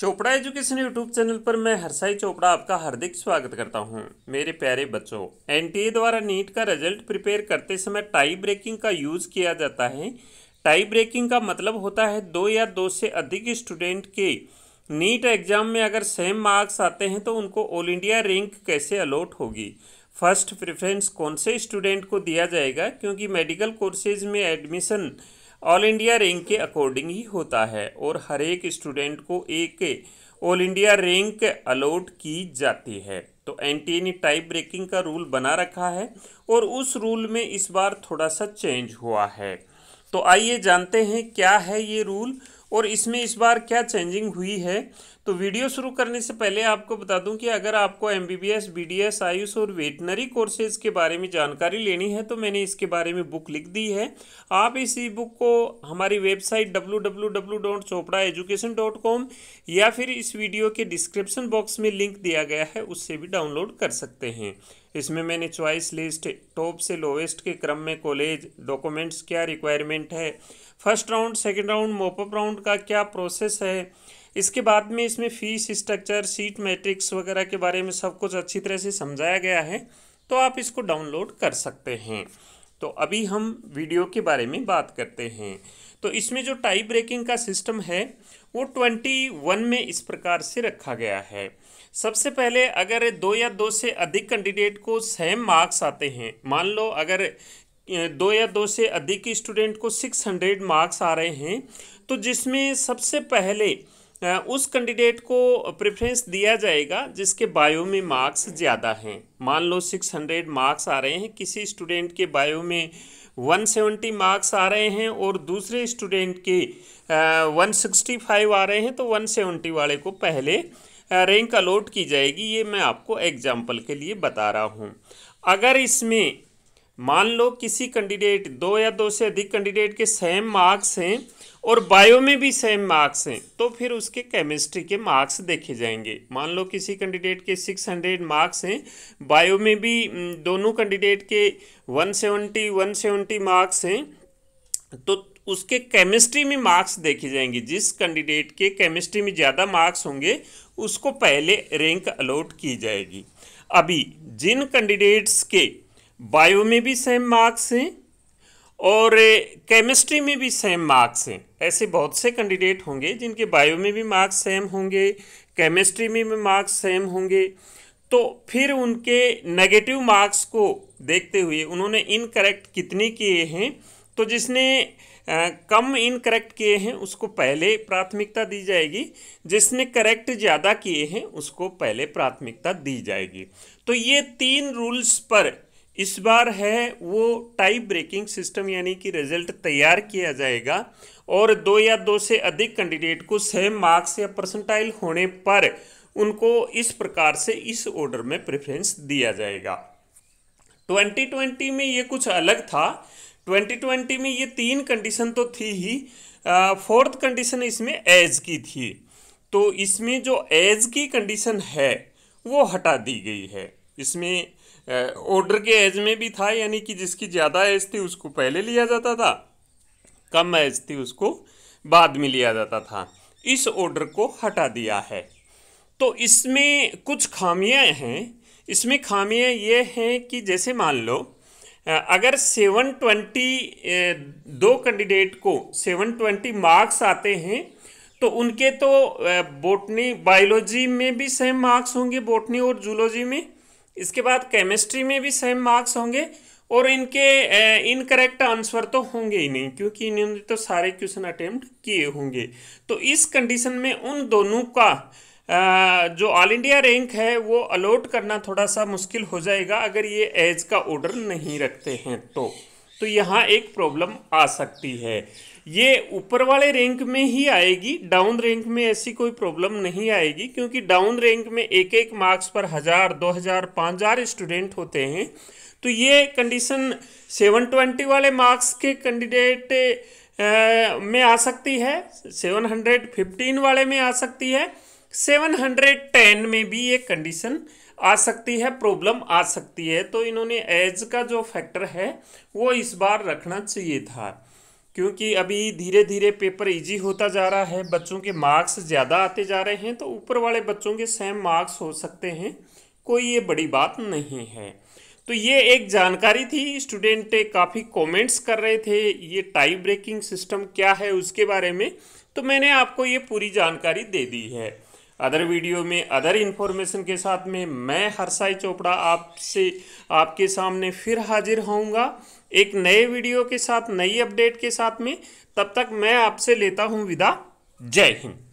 Chopra education YouTube channel पर मैं हरसाई चोपड़ा आपका हार्दिक स्वागत करता हूं मेरे प्यारे बच्चों एनटीए द्वारा नीट का रिजल्ट प्रिपेयर करते समय टाई ब्रेकिंग का यूज किया जाता है टाई ब्रेकिंग का मतलब होता है दो या दो से अधिक स्टूडेंट के नीट एग्जाम में अगर सेम मार्क्स आते हैं तो उनको ऑल इंडिया रैंक कैसे अलॉट होगी फर्स्ट प्रिफ्रेंस कौन से स्टूडेंट को दिया जाएगा क्योंकि मेडिकल कोर्सेज में एडमिशन ऑल इंडिया रैंक के अकॉर्डिंग ही होता है और हर एक स्टूडेंट को एक ऑल इंडिया रैंक अलॉट की जाती है तो एनटीए ने टाइप ब्रेकिंग का रूल बना रखा है और उस रूल में इस बार थोड़ा सा चेंज हुआ है तो आइए जानते हैं क्या है ये रूल और इसमें इस बार क्या चेंजिंग हुई है तो वीडियो शुरू करने से पहले आपको बता दूं कि अगर आपको M B B S B D S AYUSH और वेटनरी कोर्सेज के बारे में जानकारी लेनी है तो मैंने इसके बारे में बुक लिख दी है आप इस ई बुक को हमारी website W W W dot Chopra education dot com या फिर इस वीडियो के डिस्क्रिप्शन बॉक्स में लिंक दिया गया है उससे भी डाउनलोड कर सकते हैं इसमें मैंने चॉइस लिस्ट टॉप से लोवेस्ट के क्रम में कॉलेज डॉक्यूमेंट्स क्या रिक्वायरमेंट है first round second round mop up round का क्या प्रोसेस है इसके बाद में इसमें फ़ीस स्ट्रक्चर सीट मैट्रिक्स वगैरह के बारे में सब कुछ अच्छी तरह से समझाया गया है तो आप इसको डाउनलोड कर सकते हैं तो अभी हम वीडियो के बारे में बात करते हैं तो इसमें जो टाई ब्रेकिंग का सिस्टम है वो ट्वेंटी वन में इस प्रकार से रखा गया है सबसे पहले अगर दो या दो से अधिक कैंडिडेट को सेम मार्क्स आते हैं मान लो अगर दो या दो से अधिक स्टूडेंट को सिक्स हंड्रेड मार्क्स आ रहे हैं तो जिसमें सबसे पहले उस कैंडिडेट को प्रेफरेंस दिया जाएगा जिसके बायो में मार्क्स ज़्यादा हैं मान लो सिक्स हंड्रेड मार्क्स आ रहे हैं किसी स्टूडेंट के बायो में वन सेवेंटी मार्क्स आ रहे हैं और दूसरे स्टूडेंट के वन सिक्सटी फाइव आ रहे हैं तो वन सेवेंटी वाले को पहले रैंक अलॉट की जाएगी ये मैं आपको एग्जाम्पल के लिए बता रहा हूँ अगर इसमें मान लो किसी कैंडिडेट दो या दो से अधिक कैंडिडेट के सेम मार्क्स हैं और बायो में भी सेम मार्क्स हैं तो फिर उसके केमिस्ट्री के मार्क्स देखे जाएंगे मान लो किसी कैंडिडेट के सिक्स हंड्रेड मार्क्स हैं बायो में भी दोनों कैंडिडेट के one seventy one seventy marks हैं तो उसके केमिस्ट्री में मार्क्स देखे जाएंगे जिस कैंडिडेट के केमिस्ट्री में ज़्यादा मार्क्स होंगे उसको पहले रैंक अलॉट की जाएगी अभी जिन कैंडिडेट्स के बायो में भी सेम मार्क्स हैं और केमिस्ट्री में भी सेम मार्क्स हैं ऐसे बहुत से कैंडिडेट होंगे जिनके बायो में भी मार्क्स सेम होंगे केमिस्ट्री में भी मार्क्स सेम होंगे तो फिर उनके नेगेटिव मार्क्स को देखते हुए उन्होंने इनकरेक्ट कितने किए हैं तो जिसने कम इनकरेक्ट किए हैं उसको पहले प्राथमिकता दी जाएगी जिसने करेक्ट ज़्यादा किए हैं उसको पहले प्राथमिकता दी जाएगी तो ये तीन रूल्स पर इस बार है वो टाइप ब्रेकिंग सिस्टम यानी कि रिजल्ट तैयार किया जाएगा और दो या दो से अधिक कैंडिडेट को सेम मार्क्स या परसेंटाइल होने पर उनको इस प्रकार से इस ऑर्डर में प्रेफरेंस दिया जाएगा 2020 में ये कुछ अलग था 2020 में ये तीन कंडीशन तो थी ही फोर्थ कंडीशन इसमें एज की थी तो इसमें जो एज की कंडीशन है वो हटा दी गई है इसमें ऑर्डर के एज में भी था यानी कि जिसकी ज़्यादा एज थी उसको पहले लिया जाता था कम एज थी उसको बाद में लिया जाता था इस ऑर्डर को हटा दिया है तो इसमें कुछ खामियां हैं इसमें खामियां ये हैं कि जैसे मान लो अगर 720 दो कैंडिडेट को 720 मार्क्स आते हैं तो उनके तो बोटनी बायोलॉजी में भी सेम मार्क्स होंगे बोटनी और जूलॉजी में इसके बाद केमिस्ट्री में भी सेम मार्क्स होंगे और इनके इनकरेक्ट आंसर तो होंगे ही नहीं क्योंकि इन्होंने तो सारे क्वेश्चन अटेम्प्ट किए होंगे तो इस कंडीशन में उन दोनों का जो ऑल इंडिया रैंक है वो अलॉट करना थोड़ा सा मुश्किल हो जाएगा अगर ये एज का ऑर्डर नहीं रखते हैं तो तो यहाँ एक प्रॉब्लम आ सकती है ये ऊपर वाले रैंक में ही आएगी डाउन रैंक में ऐसी कोई प्रॉब्लम नहीं आएगी क्योंकि डाउन रैंक में एक एक मार्क्स पर हज़ार दो हज़ार पाँच हज़ार स्टूडेंट होते हैं तो ये कंडीशन सेवन ट्वेंटी वाले मार्क्स के कैंडिडेट में आ सकती है सेवन हंड्रेड फिफ्टीन वाले में आ सकती है सेवन हंड्रेड टेन में भी ये कंडीशन आ सकती है प्रॉब्लम आ सकती है तो इन्होंने एज का जो फैक्टर है वो इस बार रखना चाहिए था क्योंकि अभी धीरे धीरे पेपर इजी होता जा रहा है बच्चों के मार्क्स ज़्यादा आते जा रहे हैं तो ऊपर वाले बच्चों के सेम मार्क्स हो सकते हैं कोई ये बड़ी बात नहीं है तो ये एक जानकारी थी स्टूडेंट काफ़ी कमेंट्स कर रहे थे ये टाई ब्रेकिंग सिस्टम क्या है उसके बारे में तो मैंने आपको ये पूरी जानकारी दे दी है अदर वीडियो में अदर इन्फॉर्मेशन के साथ में मैं हरसाई चोपड़ा आपसे आपके सामने फिर हाजिर होऊंगा एक नए वीडियो के साथ नई अपडेट के साथ में तब तक मैं आपसे लेता हूँ विदा जय हिंद